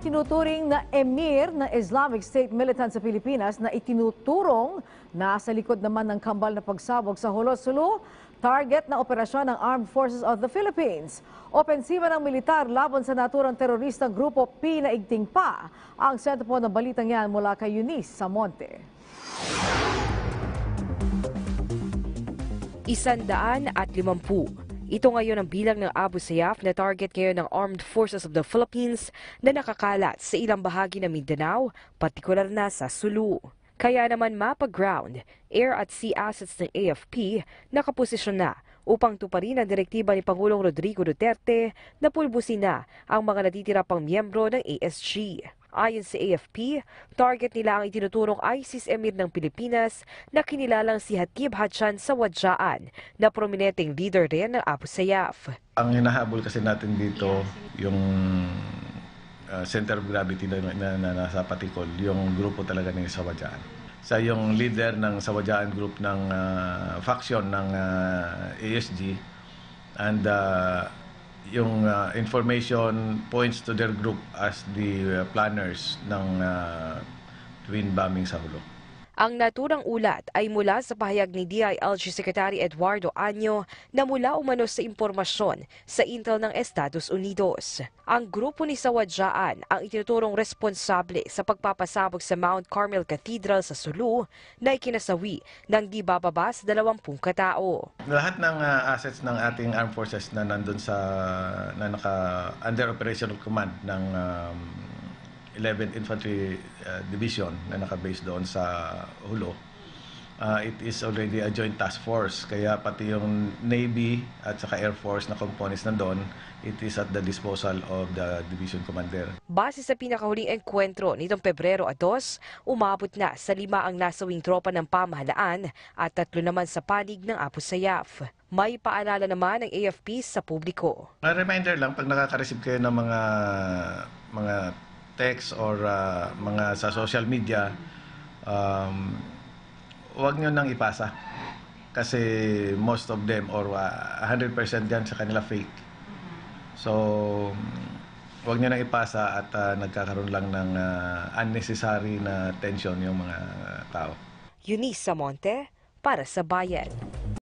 itinuturing na emir ng Islamic State militant sa Pilipinas na itinuturong nasa likod naman ng kambal na pagsabog sa Holosulu, target na operasyon ng Armed Forces of the Philippines. Opensiba ng militar laban sa naturang teroristang grupo pinaigting pa. Ang sento po ng balitang yan mula kay Eunice Samonte. Isandaan at limampu ito ngayon ang bilang ng Abu Sayyaf na target ngayon ng Armed Forces of the Philippines na nakakalat sa ilang bahagi ng Mindanao, partikular na sa Sulu. Kaya naman mapa-ground, air at sea assets ng AFP nakaposisyon na upang tuparin ang direktiba ni Pangulong Rodrigo Duterte na pulbusin na ang mga natitira pang miyembro ng ASG. Ayon sa AFP, target nila ang itinuturong ISIS emir ng Pilipinas na kinilalang si Hatib Hachan sa Wadjaan na prominenteng leader rin ng Abu Sayyaf. Ang hinahabol kasi natin dito yung uh, center of gravity na, na, na, na Patikol, yung grupo talaga ng Sawadjaan. Sa yung leader ng Sawadjaan group ng uh, faction ng uh, ah, ASG and uh, yung uh, information points to their group as the uh, planners ng uh, twin bombing sa Hulo. Ang naturang ulat ay mula sa pahayag ni DILG Secretary Eduardo Anyo na mula umano sa impormasyon sa intel ng Estados Unidos. Ang grupo ni Sawadjaan ang itinuturong responsable sa pagpapasabog sa Mount Carmel Cathedral sa Sulu na ikinasawi ng di bababa sa 20 katao. Lahat ng ah, assets ng ating armed forces na nandun sa na naka under operational command ng um, 11th Infantry uh, Division na nakabase doon sa Hulo, uh, it is already a joint task force. Kaya pati yung Navy at saka Air Force na components na doon, it is at the disposal of the division commander. Base sa pinakahuling engkwentro nitong Pebrero 2, umabot na sa lima ang nasawing tropa ng pamahalaan at tatlo naman sa panig ng Apo Sayaf. May paalala naman ng AFP sa publiko. A reminder lang, pag nakaka-receive kayo ng mga mga text or uh, mga sa social media, um, wag nyo nang ipasa. Kasi most of them or uh, 100% yan sa kanila fake. So, wag nyo nang ipasa at uh, nagkakaroon lang ng uh, unnecessary na tension yung mga tao. Eunice Samonte para sa Bayan.